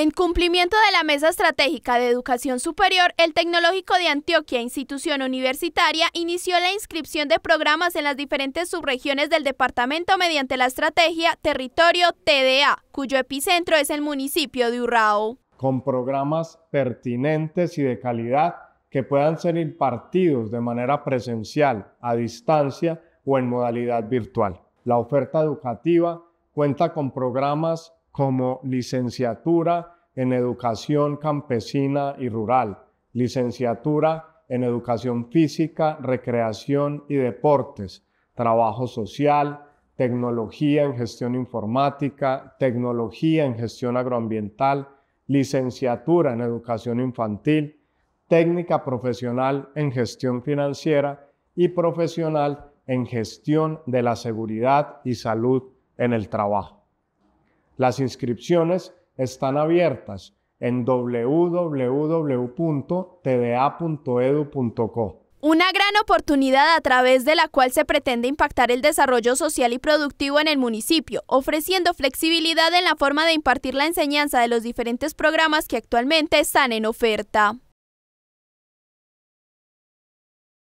En cumplimiento de la Mesa Estratégica de Educación Superior, el Tecnológico de Antioquia, institución universitaria, inició la inscripción de programas en las diferentes subregiones del departamento mediante la estrategia Territorio TDA, cuyo epicentro es el municipio de Urrao. Con programas pertinentes y de calidad que puedan ser impartidos de manera presencial, a distancia o en modalidad virtual. La oferta educativa cuenta con programas como licenciatura en educación campesina y rural, licenciatura en educación física, recreación y deportes, trabajo social, tecnología en gestión informática, tecnología en gestión agroambiental, licenciatura en educación infantil, técnica profesional en gestión financiera y profesional en gestión de la seguridad y salud en el trabajo. Las inscripciones están abiertas en www.tda.edu.co. Una gran oportunidad a través de la cual se pretende impactar el desarrollo social y productivo en el municipio, ofreciendo flexibilidad en la forma de impartir la enseñanza de los diferentes programas que actualmente están en oferta.